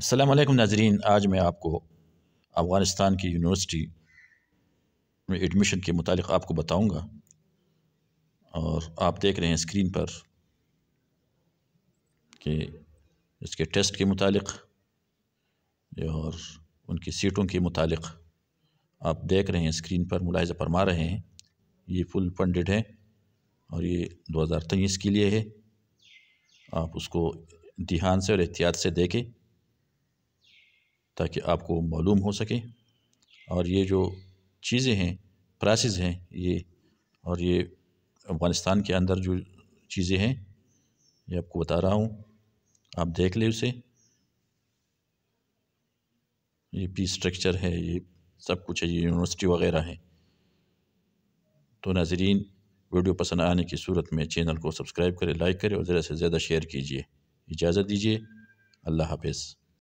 असलम नाजरीन आज मैं आपको अफ़गानिस्तान की यूनिवर्सिटी में एडमिशन के मुतालिक आपको बताऊंगा और आप देख रहे हैं स्क्रीन पर कि इसके टेस्ट के मुतालिक और उनकी सीटों के मुतालिक आप देख रहे हैं स्क्रीन पर मुलायजा फरमा रहे हैं ये फुल फंडेड है और ये दो हज़ार तेईस के लिए है आप उसको ध्यान से और एहतियात से देखें ताकि आपको मालूम हो सके और ये जो चीज़ें हैं प्राइसेस हैं ये और ये अफ़गानिस्तान के अंदर जो चीज़ें हैं ये आपको बता रहा हूँ आप देख लें उसे ये पी स्ट्रक्चर है ये सब कुछ है ये यूनिवर्सिटी वगैरह है तो नाजरीन वीडियो पसंद आने की सूरत में चैनल को सब्सक्राइब करें लाइक करें और ज़रा से ज़्यादा शेयर कीजिए इजाज़त दीजिए अल्लाह हाफिज़